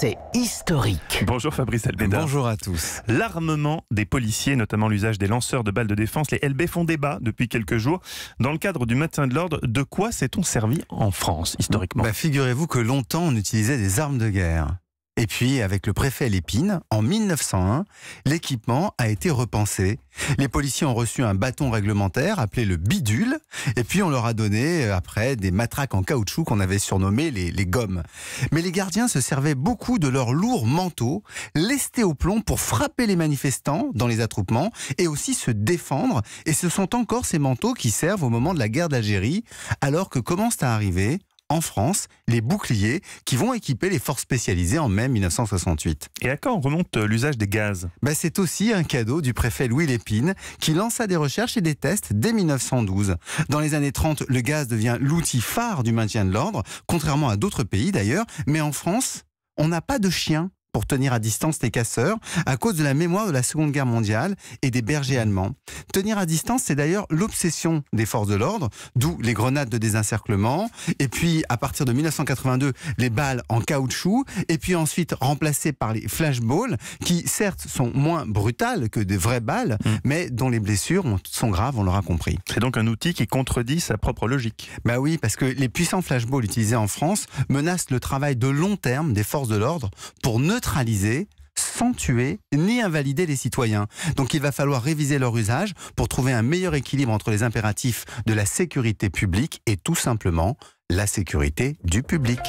c'est historique. Bonjour Fabrice Albeda. Bonjour à tous. L'armement des policiers, notamment l'usage des lanceurs de balles de défense, les LB font débat depuis quelques jours. Dans le cadre du maintien de l'ordre, de quoi s'est-on servi en France historiquement bah, Figurez-vous que longtemps on utilisait des armes de guerre. Et puis, avec le préfet Lépine, en 1901, l'équipement a été repensé. Les policiers ont reçu un bâton réglementaire appelé le bidule, et puis on leur a donné, euh, après, des matraques en caoutchouc qu'on avait surnommées les, les, gommes. Mais les gardiens se servaient beaucoup de leurs lourds manteaux, lestés au plomb pour frapper les manifestants dans les attroupements, et aussi se défendre. Et ce sont encore ces manteaux qui servent au moment de la guerre d'Algérie, alors que commencent à arriver en France les boucliers qui vont équiper les forces spécialisées en mai 1968. Et à quand remonte euh, l'usage des gaz ben C'est aussi un cadeau du préfet Louis Lépine qui lança des recherches et des tests dès 1912. Dans les années 30, le gaz devient l'outil phare du maintien de l'ordre, contrairement à d'autres pays d'ailleurs, mais en France, on n'a pas de chien pour tenir à distance les casseurs à cause de la mémoire de la Seconde Guerre mondiale et des bergers allemands. Tenir à distance, c'est d'ailleurs l'obsession des forces de l'ordre, d'où les grenades de désencerclement, et puis à partir de 1982, les balles en caoutchouc, et puis ensuite remplacées par les flashballs, qui certes sont moins brutales que des vraies balles, mm. mais dont les blessures sont graves, on l'aura compris. C'est donc un outil qui contredit sa propre logique. Bah oui, parce que les puissants flashballs utilisés en France menacent le travail de long terme des forces de l'ordre pour ne neutraliser sans tuer ni invalider les citoyens. Donc il va falloir réviser leur usage pour trouver un meilleur équilibre entre les impératifs de la sécurité publique et tout simplement la sécurité du public.